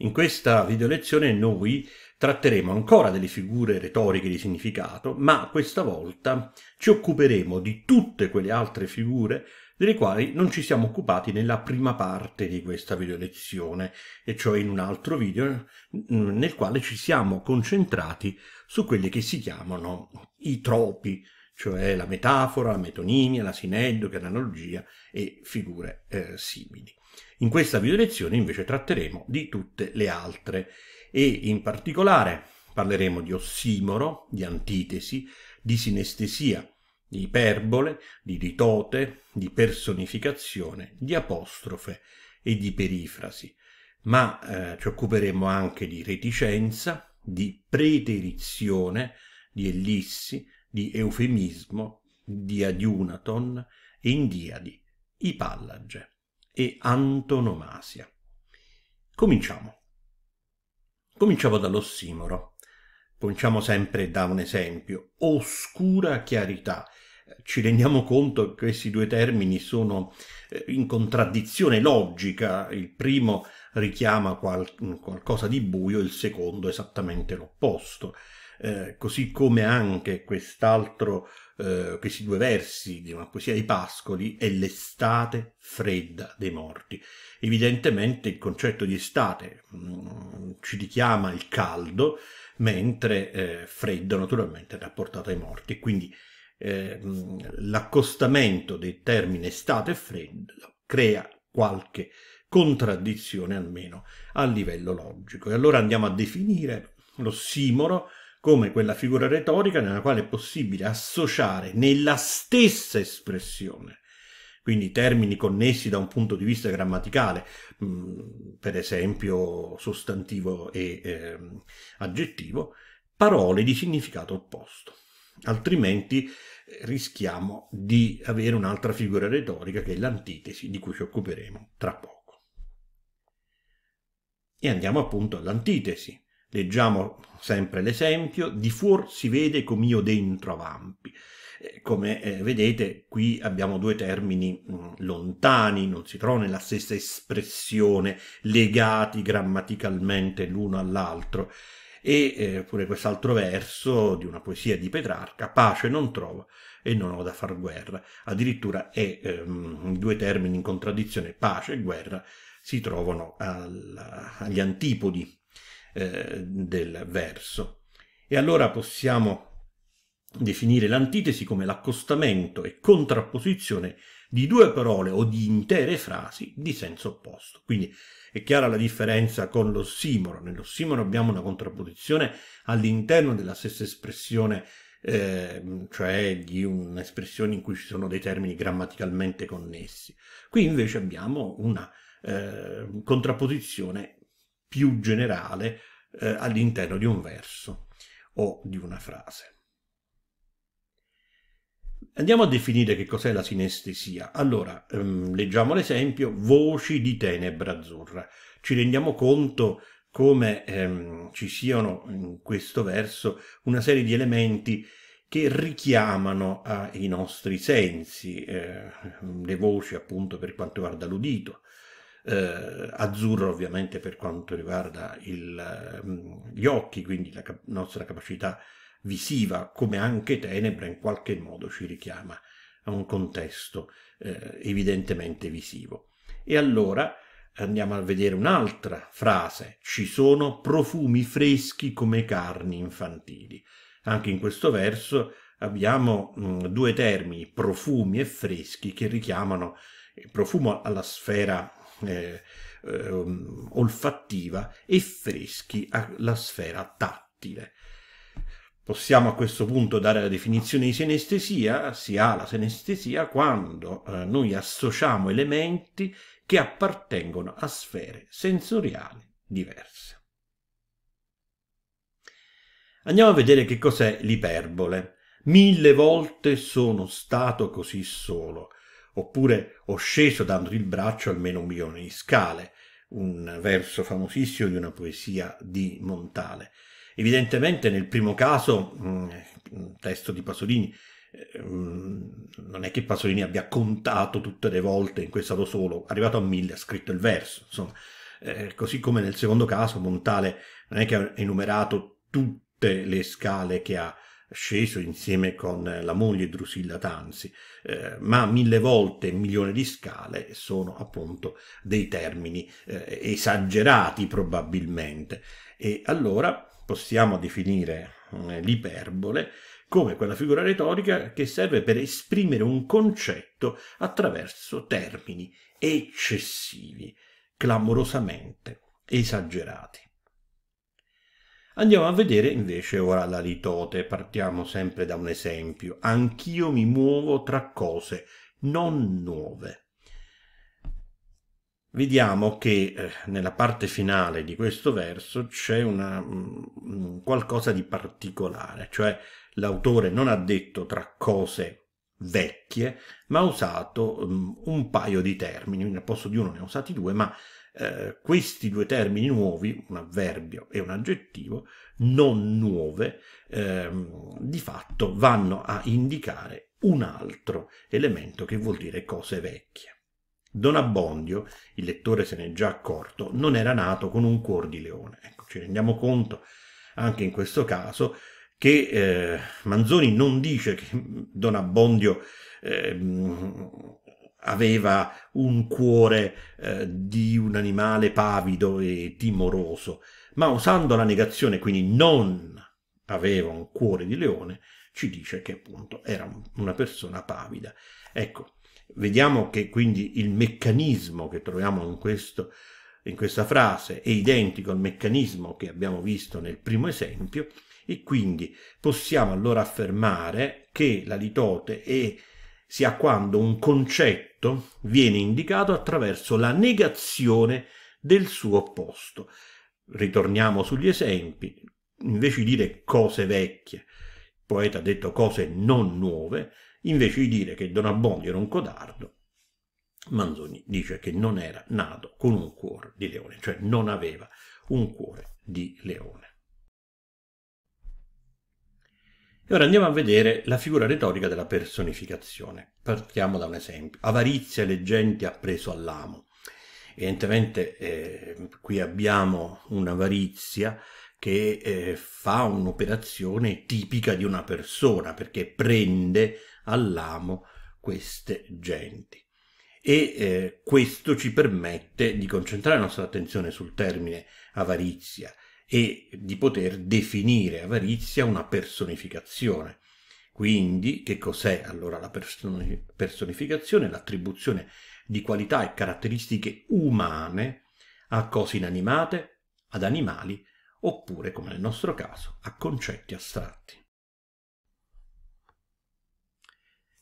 In questa videolezione noi tratteremo ancora delle figure retoriche di significato, ma questa volta ci occuperemo di tutte quelle altre figure delle quali non ci siamo occupati nella prima parte di questa videolezione, e cioè in un altro video nel quale ci siamo concentrati su quelli che si chiamano i tropi, cioè la metafora, la metonimia, la sineddoche, l'analogia e figure eh, simili. In questa videolezione invece tratteremo di tutte le altre e in particolare parleremo di ossimoro, di antitesi, di sinestesia, di iperbole, di ritote, di personificazione, di apostrofe e di perifrasi, ma eh, ci occuperemo anche di reticenza, di preterizione, di ellissi, di eufemismo, di adiunaton, endiadi, ipallage e antonomasia. Cominciamo. Cominciamo dall'ossimoro. Cominciamo sempre da un esempio. Oscura chiarità. Ci rendiamo conto che questi due termini sono eh, in contraddizione logica. Il primo richiama qual- qualcosa di buio, il secondo esattamente l'opposto. Eh, così come anche quest'altro eh, questi due versi di una poesia di Pascoli è l'estate fredda dei morti. Evidentemente il concetto di estate mh, mm, ci richiama il caldo, mentre eh, freddo naturalmente è rapportato ai morti. Quindi eh, mh, mm, l'accostamento dei termini estate e freddo crea qualche contraddizione almeno a livello logico. E allora andiamo a definire lo simoro come quella figura retorica nella quale è possibile associare nella stessa espressione quindi termini connessi da un punto di vista grammaticale, mm, per esempio sostantivo e eh, aggettivo, parole di significato opposto. Altrimenti eh, rischiamo di avere un'altra figura retorica che è l'antitesi, di cui ci occuperemo tra poco. E andiamo appunto all'antitesi. Leggiamo sempre l'esempio, di fuor si vede com'io dentro avampi. Eh, come eh, vedete qui abbiamo due termini mm, lontani, non si trovano nella stessa espressione, legati grammaticalmente l'uno all'altro. E eh, pure quest'altro verso di una poesia di Petrarca, pace non trovo e non ho da far guerra. Addirittura è ehm, due termini in contraddizione, pace e guerra, si trovano al, agli antipodi eh, del verso. E allora possiamo definire l'antitesi come l'accostamento e contrapposizione di due parole o di intere frasi di senso opposto. Quindi è chiara la differenza con lo Nello Nell'ossimoro abbiamo una contrapposizione all'interno della stessa espressione eh, cioè di un'espressione in cui ci sono dei termini grammaticalmente connessi. Qui invece abbiamo una eh, contrapposizione più generale eh, all'interno di un verso o di una frase. Andiamo a definire che cos'è la sinestesia. Allora, ehm, leggiamo l'esempio Voci di tenebra azzurra. Ci rendiamo conto come ehm, ci siano in questo verso una serie di elementi che richiamano ai nostri sensi, eh, le voci appunto per quanto riguarda l'udito, eh, azzurro ovviamente per quanto riguarda il, ehm, gli occhi, quindi la cap- nostra capacità visiva, come anche tenebra in qualche modo ci richiama a un contesto eh, evidentemente visivo. E allora andiamo a vedere un'altra frase, ci sono profumi freschi come carni infantili. Anche in questo verso abbiamo mh, mm, due termini, profumi e freschi, che richiamano il profumo alla sfera eh, eh, olfattiva e freschi alla sfera tattile. Possiamo a questo punto dare la definizione di sinestesia, si ha la sinestesia quando eh, noi associamo elementi che appartengono a sfere sensoriali diverse. Andiamo a vedere che cos'è l'iperbole. Mille volte sono stato così solo, oppure ho sceso dandoti il braccio almeno un milione di scale, un verso famosissimo di una poesia di Montale. Evidentemente nel primo caso, mm, un testo di Pasolini, eh, mm, non è che Pasolini abbia contato tutte le volte in cui è stato solo, arrivato a mille ha scritto il verso, insomma, eh, così come nel secondo caso Montale non è che ha enumerato tutte le scale che ha sceso insieme con la moglie Drusilla Tanzi, eh, ma mille volte milione di scale sono appunto dei termini eh, esagerati probabilmente e allora possiamo definire eh, l'iperbole come quella figura retorica che serve per esprimere un concetto attraverso termini eccessivi, clamorosamente esagerati. Andiamo a vedere invece ora la litote, partiamo sempre da un esempio. Anch'io mi muovo tra cose non nuove. Vediamo che eh, nella parte finale di questo verso c'è mm, qualcosa di particolare, cioè l'autore non ha detto tra cose vecchie, ma ha usato mm, un paio di termini, al posto di uno ne ha usati due, ma eh, questi due termini nuovi, un avverbio e un aggettivo, non nuove, eh, di fatto vanno a indicare un altro elemento che vuol dire cose vecchie. Don Abbondio, il lettore se n'è già accorto, non era nato con un cuor di leone. Ecco, ci rendiamo conto anche in questo caso che eh, Manzoni non dice che Don Abbondio eh, aveva un cuore eh, di un animale pavido e timoroso, ma usando la negazione, quindi non aveva un cuore di leone, ci dice che appunto era una persona pavida. Ecco, vediamo che quindi il meccanismo che troviamo in, questo, in questa frase è identico al meccanismo che abbiamo visto nel primo esempio e quindi possiamo allora affermare che la litote è sia quando un concetto viene indicato attraverso la negazione del suo opposto. Ritorniamo sugli esempi, invece di dire cose vecchie, il poeta ha detto cose non nuove, invece di dire che Don Abbondio era un codardo, Manzoni dice che non era nato con un cuore di leone, cioè non aveva un cuore di leone. E ora andiamo a vedere la figura retorica della personificazione. Partiamo da un esempio. Avarizia le genti ha preso all'amo. Evidentemente eh, qui abbiamo un'avarizia che eh, fa un'operazione tipica di una persona perché prende all'amo queste genti. E eh, questo ci permette di concentrare la nostra attenzione sul termine avarizia, e di poter definire avarizia una personificazione. Quindi, che cos'è allora la personificazione? L'attribuzione di qualità e caratteristiche umane a cose inanimate, ad animali, oppure, come nel nostro caso, a concetti astratti.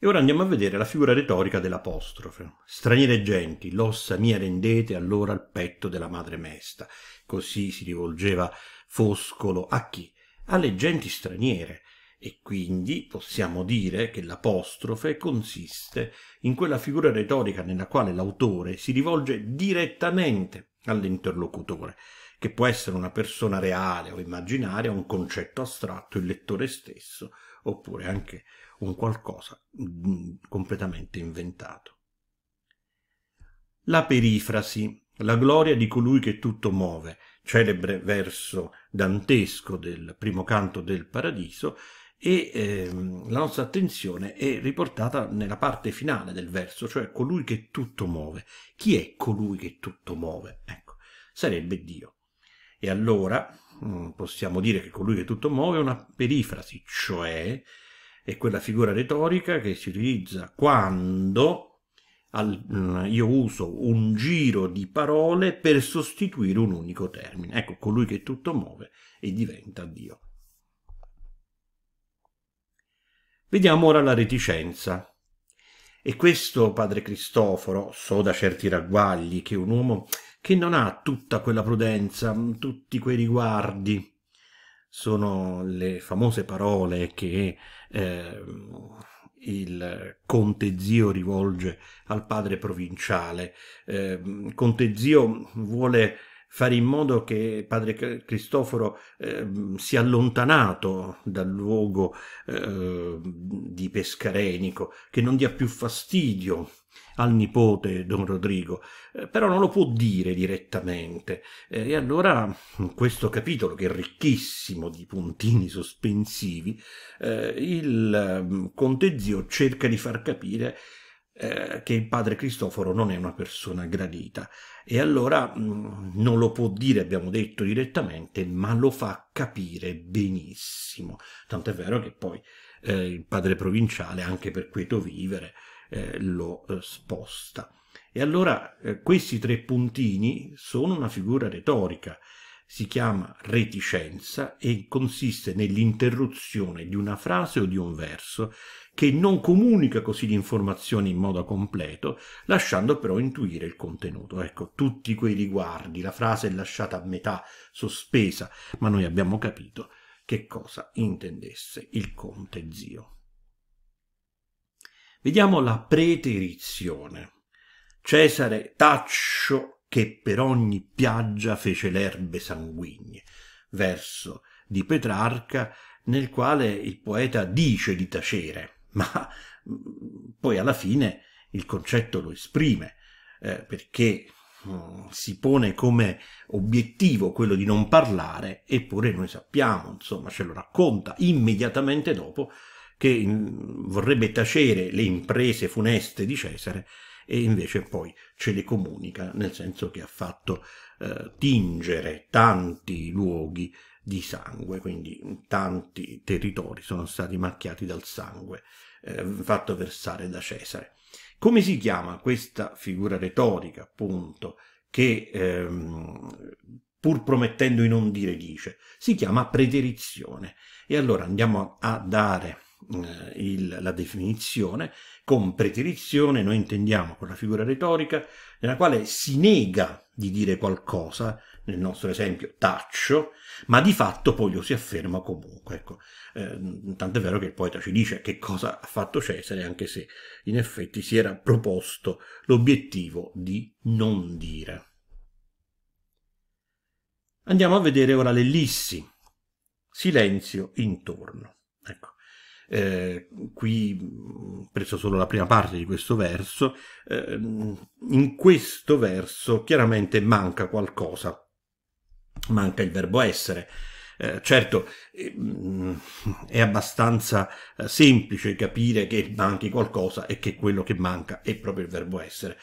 E ora andiamo a vedere la figura retorica dell'apostrofe. Straniere genti, l'ossa mia rendete allora al petto della madre mesta. Così si rivolgeva Foscolo a chi? Alle genti straniere. E quindi possiamo dire che l'apostrofe consiste in quella figura retorica nella quale l'autore si rivolge direttamente all'interlocutore, che può essere una persona reale o immaginaria, un concetto astratto, il lettore stesso, oppure anche un qualcosa mm, completamente inventato. La perifrasi, la gloria di colui che tutto muove, celebre verso dantesco del primo canto del Paradiso, e ehm, la nostra attenzione è riportata nella parte finale del verso, cioè colui che tutto muove. Chi è colui che tutto muove? Ecco, sarebbe Dio. E allora mm, possiamo dire che colui che tutto muove è una perifrasi, cioè è quella figura retorica che si utilizza quando al, mm, io uso un giro di parole per sostituire un unico termine. Ecco, colui che tutto muove e diventa Dio. Vediamo ora la reticenza. E questo padre Cristoforo, so da certi ragguagli che un uomo che non ha tutta quella prudenza, mm, tutti quei riguardi, sono le famose parole che eh, il conte zio rivolge al padre provinciale. Eh, conte zio vuole fare in modo che padre Cristoforo eh, sia allontanato dal luogo eh, di Pescarenico, che non dia più fastidio al nipote don Rodrigo, eh, però non lo può dire direttamente. Eh, e allora questo capitolo, che è ricchissimo di puntini sospensivi, eh, il mm, conte zio cerca di far capire eh, che il padre Cristoforo non è una persona gradita e allora mm, non lo può dire, abbiamo detto direttamente, ma lo fa capire benissimo. Tant'è vero che poi eh, il padre provinciale, anche per quieto vivere, eh, lo eh, sposta. E allora eh, questi tre puntini sono una figura retorica, si chiama reticenza e consiste nell'interruzione di una frase o di un verso che non comunica così l'informazione in modo completo, lasciando però intuire il contenuto. Ecco, tutti quei riguardi, la frase è lasciata a metà, sospesa, ma noi abbiamo capito che cosa intendesse il conte zio. Vediamo la preterizione. Cesare Taccio che per ogni piaggia fece l'erbe sanguigne, verso di Petrarca nel quale il poeta dice di tacere, ma mm, poi alla fine il concetto lo esprime, eh, perché mm, si pone come obiettivo quello di non parlare, eppure noi sappiamo, insomma ce lo racconta immediatamente dopo che vorrebbe tacere le imprese funeste di Cesare e invece poi ce le comunica, nel senso che ha fatto eh, tingere tanti luoghi di sangue, quindi tanti territori sono stati macchiati dal sangue eh, fatto versare da Cesare. Come si chiama questa figura retorica, appunto, che ehm, pur promettendo di non dire dice? Si chiama preterizione. E allora andiamo a dare eh, il, la definizione, con pretirizione noi intendiamo quella figura retorica nella quale si nega di dire qualcosa, nel nostro esempio taccio, ma di fatto poi lo si afferma comunque. Ecco, eh, tant'è vero che il poeta ci dice che cosa ha fatto Cesare, anche se in effetti si era proposto l'obiettivo di non dire. Andiamo a vedere ora l'ellissi, silenzio intorno. Ecco eh, qui preso solo la prima parte di questo verso, eh, in questo verso chiaramente manca qualcosa, manca il verbo essere. Eh, certo, eh, è abbastanza eh, semplice capire che manchi qualcosa e che quello che manca è proprio il verbo essere.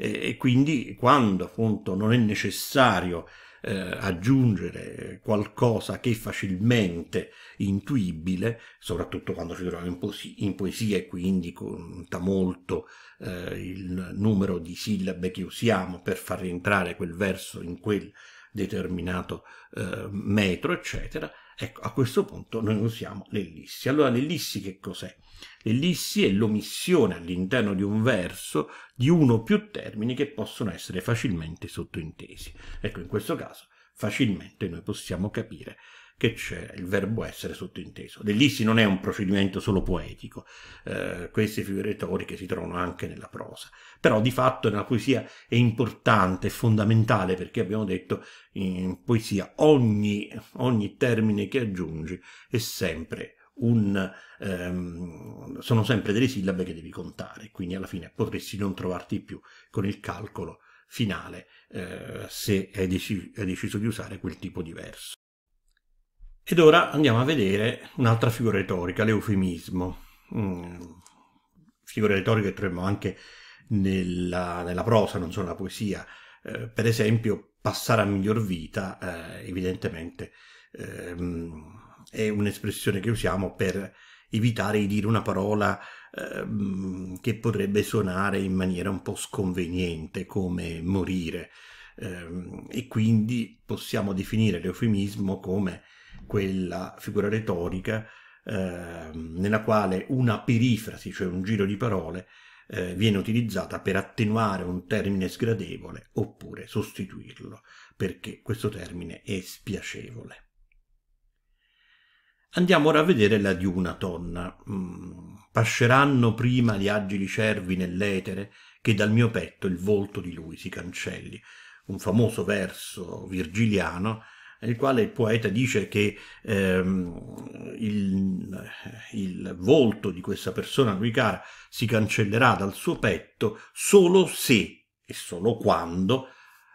E quindi quando appunto non è necessario eh, aggiungere qualcosa che facilmente intuibile, soprattutto quando ci troviamo in, poesia, in poesia e quindi conta molto eh, il numero di sillabe che usiamo per far rientrare quel verso in quel determinato eh, metro, eccetera. Ecco, a questo punto noi usiamo l'ellissi. Allora, l'ellissi che cos'è? L'ellissi è l'omissione all'interno di un verso di uno o più termini che possono essere facilmente sottointesi. Ecco, in questo caso facilmente noi possiamo capire che c'è il verbo essere sottinteso. L'issi non è un procedimento solo poetico, eh, queste figure retoriche si trovano anche nella prosa, però di fatto nella poesia è importante, è fondamentale perché abbiamo detto in poesia ogni, ogni termine che aggiungi è sempre un, ehm, sono sempre delle sillabe che devi contare, quindi alla fine potresti non trovarti più con il calcolo finale eh, se hai, dec hai deciso di usare quel tipo di verso. Ed ora andiamo a vedere un'altra figura retorica, l'eufemismo. Mm, figure retoriche troviamo anche nella, nella, prosa, non solo nella poesia. Eh, per esempio, passare a miglior vita, eh, evidentemente, ehm, è un'espressione che usiamo per evitare di dire una parola ehm, che potrebbe suonare in maniera un po' sconveniente, come morire. Ehm, e quindi possiamo definire l'eufemismo come quella figura retorica eh, nella quale una perifrasi, cioè un giro di parole, eh, viene utilizzata per attenuare un termine sgradevole oppure sostituirlo, perché questo termine è spiacevole. Andiamo ora a vedere la Diunaton. Mm, pasceranno prima gli agili cervi nell'etere che dal mio petto il volto di lui si cancelli. Un famoso verso virgiliano nel quale il poeta dice che ehm, il, il volto di questa persona a lui cara si cancellerà dal suo petto solo se e solo quando,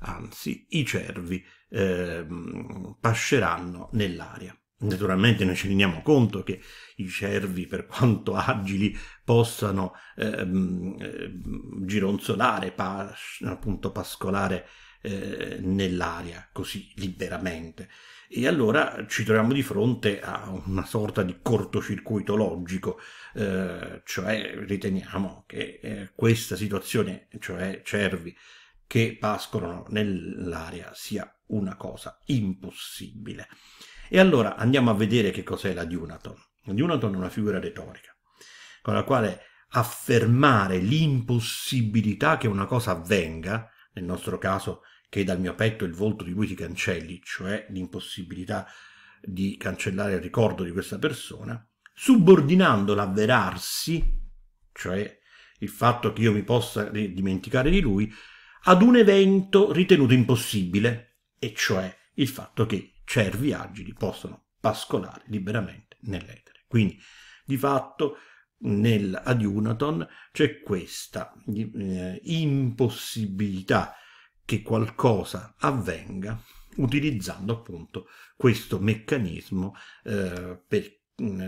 anzi, i cervi ehm, pasceranno nell'aria. Naturalmente noi ci rendiamo conto che i cervi, per quanto agili, possano ehm, eh, gironzolare, pas appunto pascolare eh, nell'aria così liberamente. E allora ci troviamo di fronte a una sorta di cortocircuito logico, eh, cioè riteniamo che eh, questa situazione, cioè cervi che pascolano nell'aria, sia una cosa impossibile. E allora andiamo a vedere che cos'è la Dunaton. La Dunaton è una figura retorica con la quale affermare l'impossibilità che una cosa avvenga nel nostro caso, che dal mio petto il volto di lui si cancelli, cioè l'impossibilità di cancellare il ricordo di questa persona, subordinando l'avverarsi, cioè il fatto che io mi possa dimenticare di lui, ad un evento ritenuto impossibile, e cioè il fatto che cervi agili possano pascolare liberamente nell'etere. Quindi, di fatto, nel adiunaton c'è questa eh, impossibilità che qualcosa avvenga utilizzando appunto questo meccanismo eh, per, eh,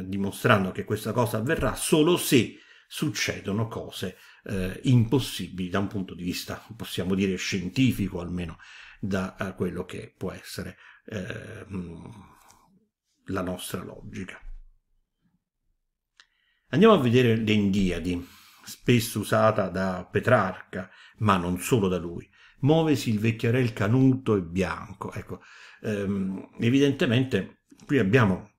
dimostrando che questa cosa avverrà solo se succedono cose eh, impossibili da un punto di vista possiamo dire scientifico almeno da eh, quello che può essere eh, mm, la nostra logica Andiamo a vedere l'Endiadi, spesso usata da Petrarca, ma non solo da lui. Muovesi il vecchiarel canuto e bianco. Ecco, ehm, evidentemente qui abbiamo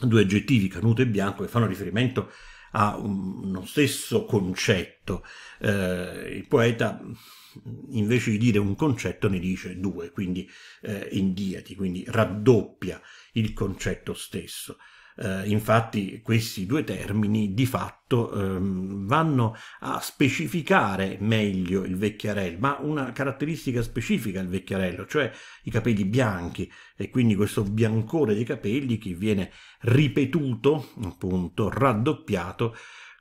due aggettivi, canuto e bianco, che fanno riferimento a uno stesso concetto. Eh, il poeta invece di dire un concetto ne dice due, quindi eh, indiati, quindi raddoppia il concetto stesso. Eh, infatti questi due termini di fatto ehm, vanno a specificare meglio il vecchiarello, ma una caratteristica specifica del vecchiarello, cioè i capelli bianchi e quindi questo biancore dei capelli che viene ripetuto, appunto, raddoppiato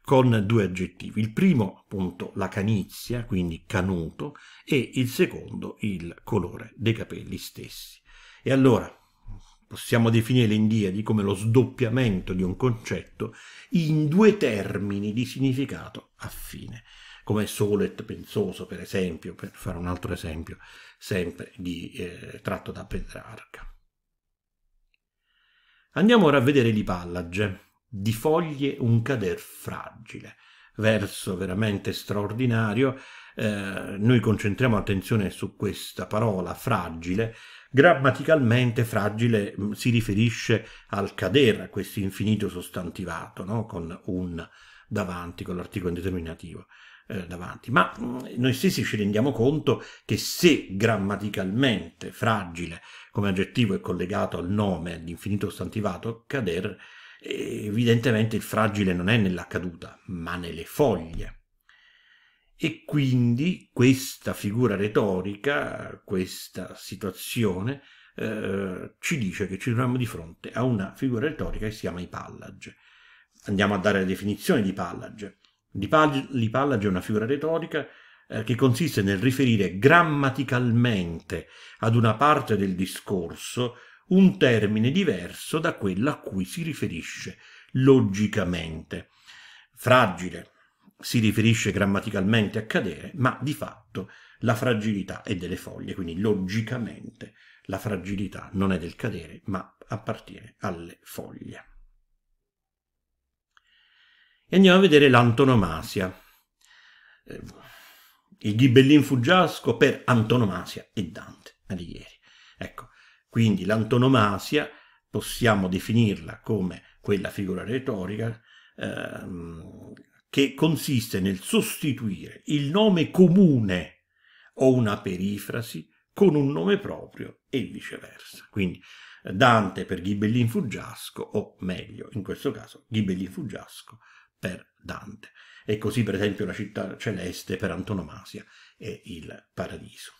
con due aggettivi. Il primo, appunto, la canizia, quindi canuto, e il secondo, il colore dei capelli stessi. E allora, possiamo definire in Diadi come lo sdoppiamento di un concetto in due termini di significato affine, come e pensoso, per esempio, per fare un altro esempio, sempre di, eh, tratto da Petrarca. Andiamo ora a vedere di Pallage, di foglie un cader fragile, verso veramente straordinario eh, noi concentriamo attenzione su questa parola fragile, grammaticalmente fragile mm, si riferisce al cadere, a questo infinito sostantivato, no? con un davanti, con l'articolo indeterminativo eh, davanti. Ma mh, mm, noi stessi ci rendiamo conto che se grammaticalmente fragile come aggettivo è collegato al nome, all'infinito sostantivato, cadere, evidentemente il fragile non è nella caduta, ma nelle foglie. E quindi questa figura retorica, questa situazione, eh, ci dice che ci troviamo di fronte a una figura retorica che si chiama i Pallage. Andiamo a dare la definizione di Pallage. L'ipallage è una figura retorica eh, che consiste nel riferire grammaticalmente ad una parte del discorso un termine diverso da quello a cui si riferisce logicamente. Fragile, si riferisce grammaticalmente a cadere, ma di fatto la fragilità è delle foglie, quindi logicamente la fragilità non è del cadere, ma appartiene alle foglie. E andiamo a vedere l'antonomasia. Eh, il ghibellin fuggiasco per antonomasia è Dante, Alighieri. Ecco, quindi l'antonomasia possiamo definirla come quella figura retorica ehm, che consiste nel sostituire il nome comune o una perifrasi con un nome proprio e viceversa. Quindi eh, Dante per Ghibellin Fuggiasco, o meglio, in questo caso, Ghibellin Fuggiasco per Dante. E così, per esempio, la città celeste per antonomasia è il paradiso.